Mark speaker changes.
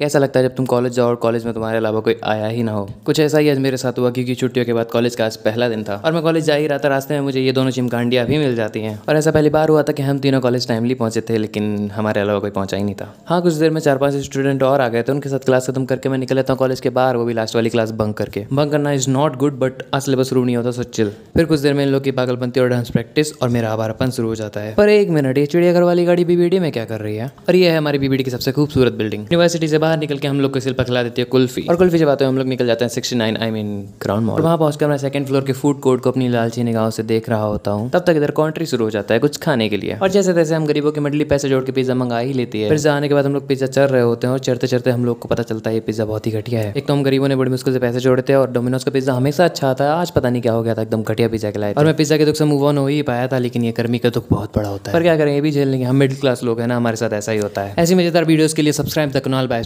Speaker 1: कैसा लगता है जब तुम कॉलेज जाओ और कॉलेज में तुम्हारे अलावा कोई आया ही ना हो कुछ ऐसा ही आज मेरे साथ हुआ क्योंकि छुट्टियों के बाद कॉलेज का आज पहला दिन था और मैं कॉलेज जा ही रहा था रास्ते में मुझे ये दोनों चिमकांडियाँ भी मिल जाती हैं और ऐसा पहली बार हुआ था कि हम तीनों कॉलेज टाइमली पहुंचे थे लेकिन हमारे अलावा कोई पहुंचा ही नहीं था हाँ कुछ देर में चार पाँच स्टूडेंट और आ गए थे उनके साथ क्लास खत्म करके मैं निकल हूँ कॉलेज के बाहर वो भी लास्ट वाली क्लास बंक करके बंक करना इज नॉट गुड बट असले बस रू नहीं होता सो चिल फिर कुछ देर में इन लोग की पागलपंती और डांस प्रैक्टिस और मेरा आभारपन शुरू हो जाता है पर एक मिनट ये चिड़ियाघर वाली गाड़ी बीबीडी में क्या कर रही है और ये है हमारी बीबीडी की सबसे खूबसूरत बिल्डिंग यूनिवर्सिटी से बाहर निकल के हम लोग को सिल्पा खिला देती है कुल्फी और कुल्फी जब आते हैं हम लोग निकल जाते हैं sixty nine I mean ground mall वहाँ पहुँच मैं सेकंड फ्लोर के फूड कोर्ट को अपनी लालची निगाहों से देख रहा होता हूँ तब तक इधर कॉन्ट्री शुरू हो जाता है कुछ खाने के लिए और जैसे तैसे हम गरीबों के मंडली पैसे जोड़ के पिज्जा मंगा ही लेती है फिर आने के बाद हम लोग पिज्जा चढ़ रहे होते हैं और चढ़ते चढ़ते हम लोग को पता चलता है ये पिज्जा बहुत ही घटिया है एक तो हम गरीबों ने बड़ी मुश्किल से पैसे जोड़ते हैं और डोमिनोज का पिज्जा हमेशा अच्छा था आज पता नहीं क्या हो गया था एकदम घटिया पिज्जा खिलाया और मैं पिज्जा के दुख से मूव ऑन हो ही पाया था लेकिन ये गर्मी का दुख बहुत बड़ा होता है पर क्या करें ये भी झेल लेंगे हम मिडिल क्लास लोग हैं ना हमारे साथ ऐसा ही होता है ऐसी मजेदार वीडियोस के लिए सब्सक्राइब द कनाल बाय